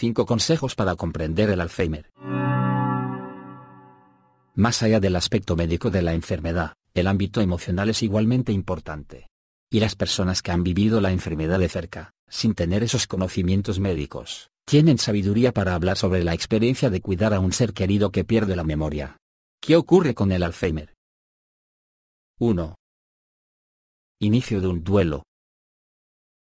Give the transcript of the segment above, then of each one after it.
5 consejos para comprender el Alzheimer. Más allá del aspecto médico de la enfermedad, el ámbito emocional es igualmente importante. Y las personas que han vivido la enfermedad de cerca, sin tener esos conocimientos médicos, tienen sabiduría para hablar sobre la experiencia de cuidar a un ser querido que pierde la memoria. ¿Qué ocurre con el Alzheimer? 1. Inicio de un duelo.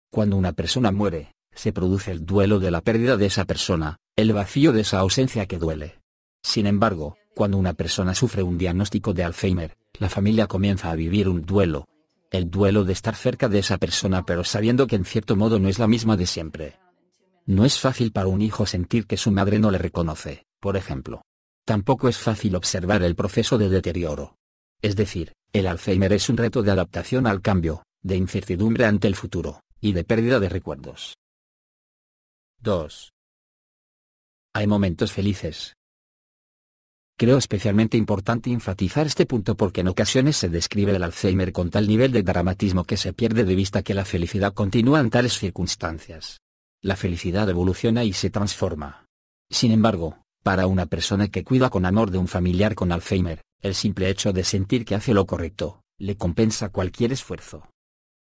Cuando una persona muere, se produce el duelo de la pérdida de esa persona, el vacío de esa ausencia que duele. Sin embargo, cuando una persona sufre un diagnóstico de Alzheimer, la familia comienza a vivir un duelo. El duelo de estar cerca de esa persona pero sabiendo que en cierto modo no es la misma de siempre. No es fácil para un hijo sentir que su madre no le reconoce, por ejemplo. Tampoco es fácil observar el proceso de deterioro. Es decir, el Alzheimer es un reto de adaptación al cambio, de incertidumbre ante el futuro, y de pérdida de recuerdos. 2. Hay momentos felices. Creo especialmente importante enfatizar este punto porque en ocasiones se describe el Alzheimer con tal nivel de dramatismo que se pierde de vista que la felicidad continúa en tales circunstancias. La felicidad evoluciona y se transforma. Sin embargo, para una persona que cuida con amor de un familiar con Alzheimer, el simple hecho de sentir que hace lo correcto, le compensa cualquier esfuerzo.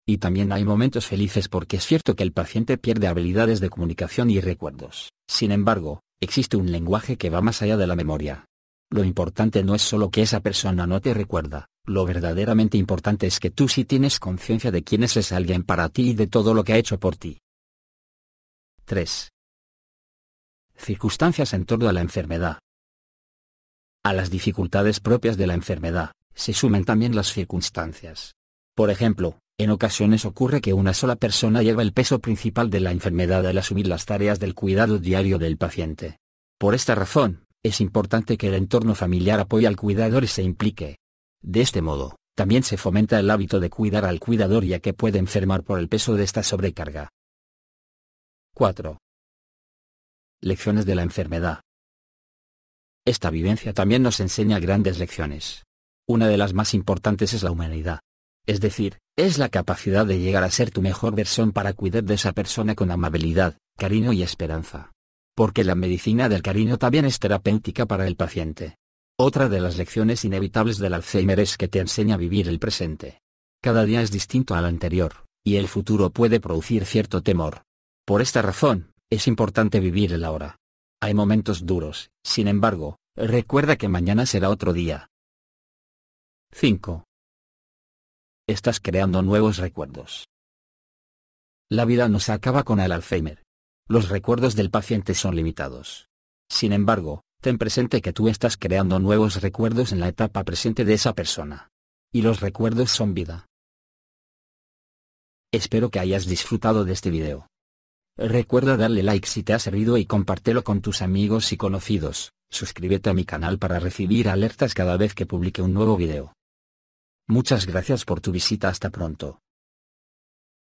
Y también hay momentos felices porque es cierto que el paciente pierde habilidades de comunicación y recuerdos. Sin embargo, existe un lenguaje que va más allá de la memoria. Lo importante no es solo que esa persona no te recuerda, lo verdaderamente importante es que tú sí tienes conciencia de quién es ese alguien para ti y de todo lo que ha hecho por ti. 3. Circunstancias en torno a la enfermedad. A las dificultades propias de la enfermedad, se sumen también las circunstancias, por ejemplo, en ocasiones ocurre que una sola persona lleva el peso principal de la enfermedad al asumir las tareas del cuidado diario del paciente. Por esta razón, es importante que el entorno familiar apoye al cuidador y se implique. De este modo, también se fomenta el hábito de cuidar al cuidador ya que puede enfermar por el peso de esta sobrecarga. 4. Lecciones de la enfermedad. Esta vivencia también nos enseña grandes lecciones. Una de las más importantes es la humanidad. Es decir, es la capacidad de llegar a ser tu mejor versión para cuidar de esa persona con amabilidad, cariño y esperanza. Porque la medicina del cariño también es terapéutica para el paciente. Otra de las lecciones inevitables del Alzheimer es que te enseña a vivir el presente. Cada día es distinto al anterior, y el futuro puede producir cierto temor. Por esta razón, es importante vivir el ahora. Hay momentos duros, sin embargo, recuerda que mañana será otro día. 5 estás creando nuevos recuerdos. La vida se acaba con el Alzheimer. Los recuerdos del paciente son limitados. Sin embargo, ten presente que tú estás creando nuevos recuerdos en la etapa presente de esa persona. Y los recuerdos son vida. Espero que hayas disfrutado de este video. Recuerda darle like si te ha servido y compártelo con tus amigos y conocidos. Suscríbete a mi canal para recibir alertas cada vez que publique un nuevo video. Muchas gracias por tu visita. Hasta pronto.